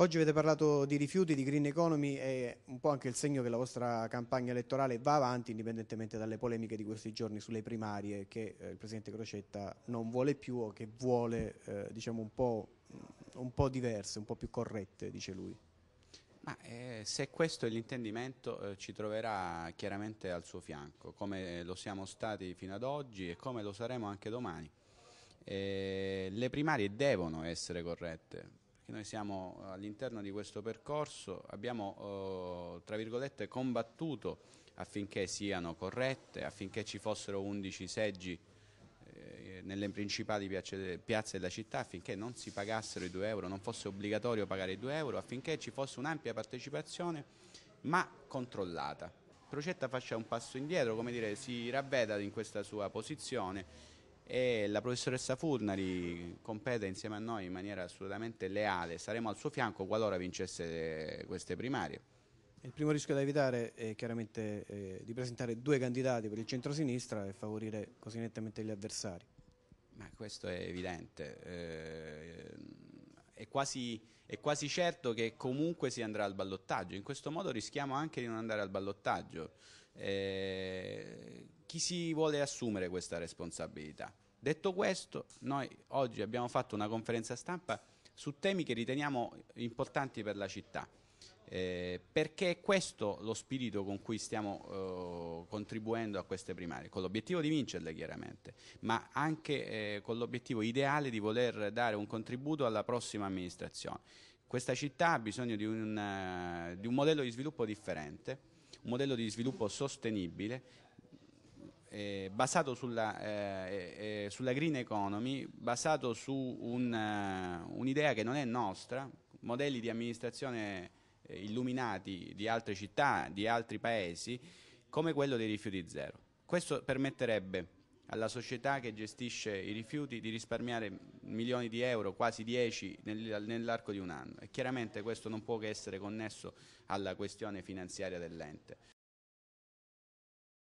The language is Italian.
Oggi avete parlato di rifiuti, di green economy è un po' anche il segno che la vostra campagna elettorale va avanti indipendentemente dalle polemiche di questi giorni sulle primarie che eh, il Presidente Crocetta non vuole più o che vuole eh, diciamo un po', un po' diverse, un po' più corrette, dice lui. Ma, eh, se questo è l'intendimento eh, ci troverà chiaramente al suo fianco, come lo siamo stati fino ad oggi e come lo saremo anche domani. Eh, le primarie devono essere corrette, che noi siamo eh, all'interno di questo percorso, abbiamo eh, tra virgolette combattuto affinché siano corrette, affinché ci fossero 11 seggi eh, nelle principali piazze della città affinché non si pagassero i 2 euro, non fosse obbligatorio pagare i 2 euro, affinché ci fosse un'ampia partecipazione ma controllata. Procetta faccia un passo indietro, come dire, si ravveda in questa sua posizione e la professoressa Furnari compete insieme a noi in maniera assolutamente leale, saremo al suo fianco qualora vincesse queste primarie. Il primo rischio da evitare è chiaramente eh, di presentare due candidati per il centro-sinistra e favorire così nettamente gli avversari. Ma questo è evidente, eh, è, quasi, è quasi certo che comunque si andrà al ballottaggio, in questo modo rischiamo anche di non andare al ballottaggio. Eh, chi si vuole assumere questa responsabilità? Detto questo, noi oggi abbiamo fatto una conferenza stampa su temi che riteniamo importanti per la città. Eh, perché è questo lo spirito con cui stiamo eh, contribuendo a queste primarie, con l'obiettivo di vincerle chiaramente, ma anche eh, con l'obiettivo ideale di voler dare un contributo alla prossima amministrazione. Questa città ha bisogno di un, uh, di un modello di sviluppo differente, un modello di sviluppo sostenibile eh, basato sulla, eh, eh, eh, sulla, green economy, basato su eh, un'idea un che non è nostra, modelli di amministrazione illuminati di altre città, di altri paesi, come quello dei rifiuti zero. Questo permetterebbe alla società che gestisce i rifiuti di risparmiare milioni di euro, quasi 10 nell'arco di un anno e chiaramente questo non può che essere connesso alla questione finanziaria dell'ente.